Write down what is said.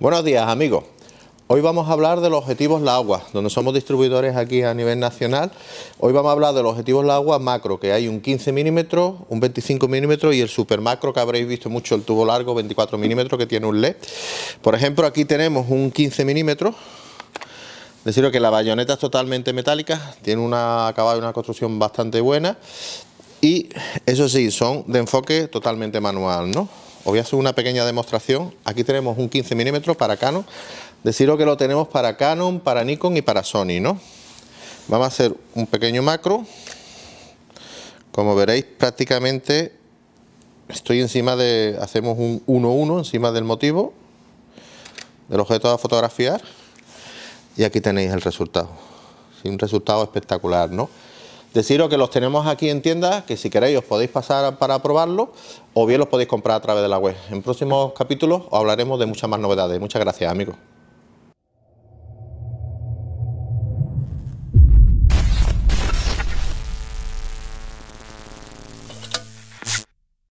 Buenos días amigos. Hoy vamos a hablar de los objetivos La Agua, donde somos distribuidores aquí a nivel nacional. Hoy vamos a hablar de los objetivos La Agua macro, que hay un 15 milímetros, un 25 milímetros y el super macro que habréis visto mucho, el tubo largo 24 milímetros que tiene un LED. Por ejemplo, aquí tenemos un 15 milímetros. Deciros que la bayoneta es totalmente metálica, tiene una y una construcción bastante buena. Y eso sí, son de enfoque totalmente manual, ¿no? Os voy a hacer una pequeña demostración. Aquí tenemos un 15 milímetros para Canon. Deciros que lo tenemos para Canon, para Nikon y para Sony, ¿no? Vamos a hacer un pequeño macro. Como veréis, prácticamente estoy encima de... Hacemos un 1-1 encima del motivo, del objeto a fotografiar. Y aquí tenéis el resultado. un resultado espectacular, ¿no? Deciros que los tenemos aquí en tienda, que si queréis os podéis pasar para probarlo o bien los podéis comprar a través de la web. En próximos capítulos os hablaremos de muchas más novedades. Muchas gracias, amigos.